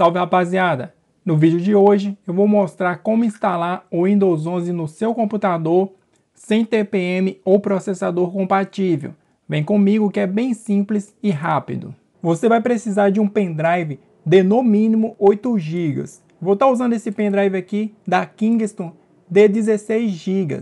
Salve rapaziada! No vídeo de hoje eu vou mostrar como instalar o Windows 11 no seu computador sem TPM ou processador compatível. Vem comigo que é bem simples e rápido. Você vai precisar de um pendrive de no mínimo 8 GB. Vou estar tá usando esse pendrive aqui da Kingston de 16 GB.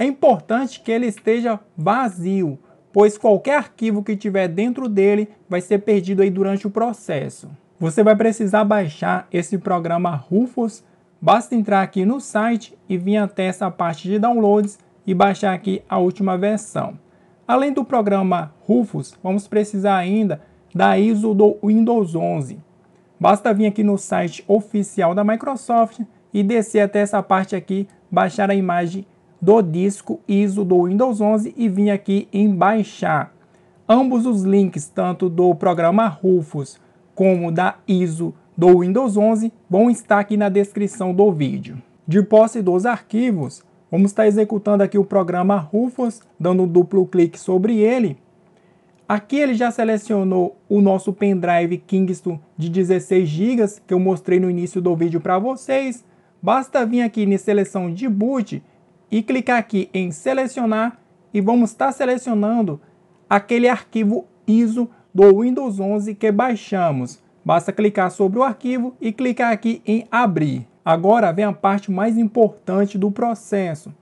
É importante que ele esteja vazio, pois qualquer arquivo que tiver dentro dele vai ser perdido aí durante o processo. Você vai precisar baixar esse programa Rufus. Basta entrar aqui no site e vir até essa parte de downloads e baixar aqui a última versão. Além do programa Rufus, vamos precisar ainda da ISO do Windows 11. Basta vir aqui no site oficial da Microsoft e descer até essa parte aqui, baixar a imagem do disco ISO do Windows 11 e vir aqui em baixar. Ambos os links, tanto do programa Rufus como da ISO do Windows 11 vão estar aqui na descrição do vídeo. De posse dos arquivos, vamos estar executando aqui o programa Rufus, dando duplo clique sobre ele. Aqui ele já selecionou o nosso pendrive Kingston de 16 GB, que eu mostrei no início do vídeo para vocês. Basta vir aqui em seleção de boot e clicar aqui em selecionar e vamos estar selecionando aquele arquivo ISO do Windows 11 que baixamos. Basta clicar sobre o arquivo e clicar aqui em abrir. Agora vem a parte mais importante do processo.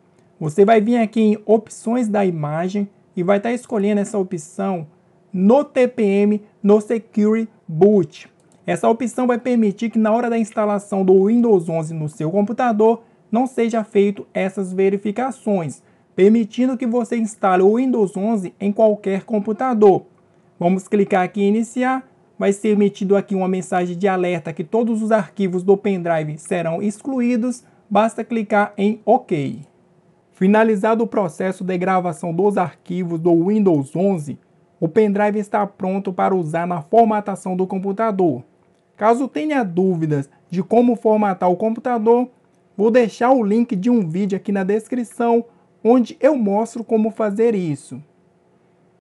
Você vai vir aqui em opções da imagem e vai estar tá escolhendo essa opção no TPM, no Secure Boot. Essa opção vai permitir que na hora da instalação do Windows 11 no seu computador, não seja feito essas verificações, permitindo que você instale o Windows 11 em qualquer computador. Vamos clicar aqui em iniciar. Vai ser emitido aqui uma mensagem de alerta que todos os arquivos do pendrive serão excluídos. Basta clicar em OK. Finalizado o processo de gravação dos arquivos do Windows 11, o pendrive está pronto para usar na formatação do computador. Caso tenha dúvidas de como formatar o computador, vou deixar o link de um vídeo aqui na descrição onde eu mostro como fazer isso.